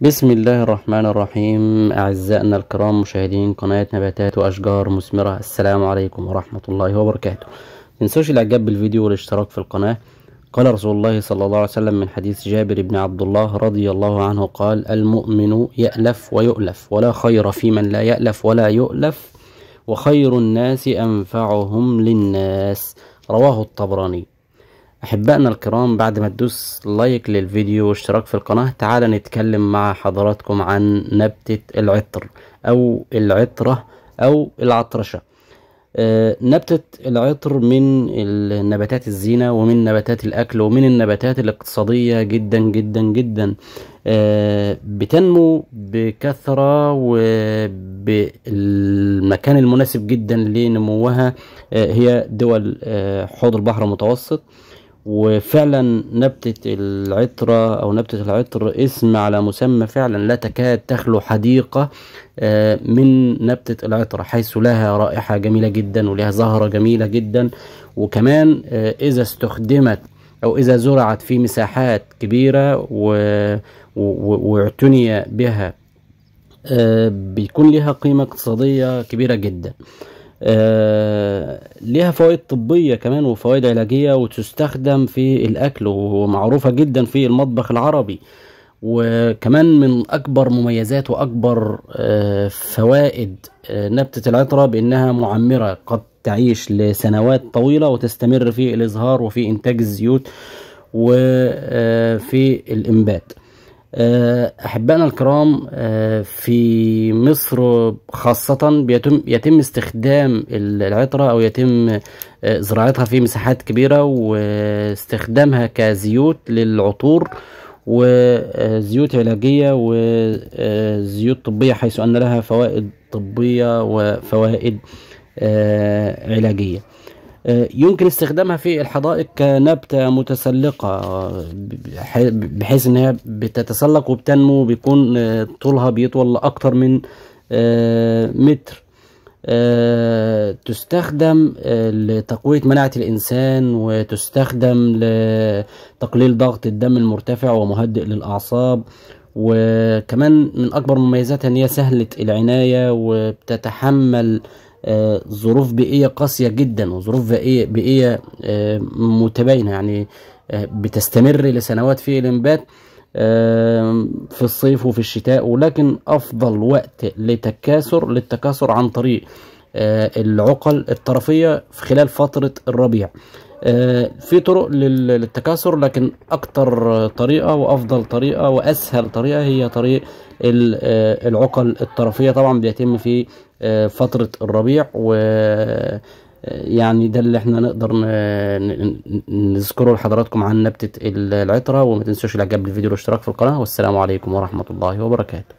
بسم الله الرحمن الرحيم أعزائنا الكرام مشاهدين قناة نباتات وأشجار مثمرة السلام عليكم ورحمة الله وبركاته تنسوش الإعجاب بالفيديو والاشتراك في القناة قال رسول الله صلى الله عليه وسلم من حديث جابر بن عبد الله رضي الله عنه قال المؤمن يألف ويؤلف ولا خير في من لا يألف ولا يؤلف وخير الناس أنفعهم للناس رواه الطبراني احبائنا الكرام بعد ما تدوس لايك للفيديو واشتراك في القناة تعالى نتكلم مع حضراتكم عن نبتة العطر او العطرة او العطرشة آه، نبتة العطر من النباتات الزينة ومن نباتات الأكل ومن النباتات الاقتصادية جدا جدا جدا آه، بتنمو بكثرة وبالمكان المناسب جدا لنموها آه، هي دول حوض البحر المتوسط وفعلا نبتة العطرة أو نبتة العطر اسم على مسمى فعلا لا تكاد تخلو حديقة آه، من نبتة العطر حيث لها رائحة جميلة جدا ولها زهرة جميلة جدا وكمان آه، إذا استخدمت أو إذا زرعت في مساحات كبيرة واعتني بها آه، بيكون لها قيمة اقتصادية كبيرة جدا آه، ليها فوائد طبية كمان وفوائد علاجية وتستخدم في الأكل ومعروفة جدا في المطبخ العربي وكمان من أكبر مميزات وأكبر آه، فوائد آه، نبتة العطرة بأنها معمرة قد تعيش لسنوات طويلة وتستمر في الإزهار وفي إنتاج الزيوت وفي الإنبات آه، احبائنا الكرام آه، في مصر خاصه بيتم يتم استخدام العطره او يتم آه، زراعتها في مساحات كبيره واستخدامها كزيوت للعطور وزيوت علاجيه وزيوت طبيه حيث ان لها فوائد طبيه وفوائد علاجيه آه، يمكن استخدامها في الحدائق كنبتة متسلقة بحيث انها بتتسلق وبتنمو بيكون آه، طولها بيطول اكتر من آه، متر تستخدم لتقوية مناعة الإنسان وتستخدم لتقليل ضغط الدم المرتفع ومهدئ للأعصاب وكمان من أكبر مميزاتها إن هي سهلة العناية وبتتحمل آه، ظروف بيئيه قاسيه جدا وظروف بيئيه, آه، متباينه يعني آه، بتستمر لسنوات في الانبات في الصيف وفي الشتاء ولكن افضل وقت لتكاثر للتكاثر عن طريق العقل الطرفيه في خلال فتره الربيع آه، في طرق للتكاثر لكن اكتر طريقه وافضل طريقه واسهل طريقه هي طريق آه، العقل الطرفيه طبعا بيتم في آه، فتره الربيع و يعني ده اللي احنا نقدر نذكره لحضراتكم عن نبتة العطرة وما تنسوش الاعجاب بالفيديو والاشتراك في القناة والسلام عليكم ورحمة الله وبركاته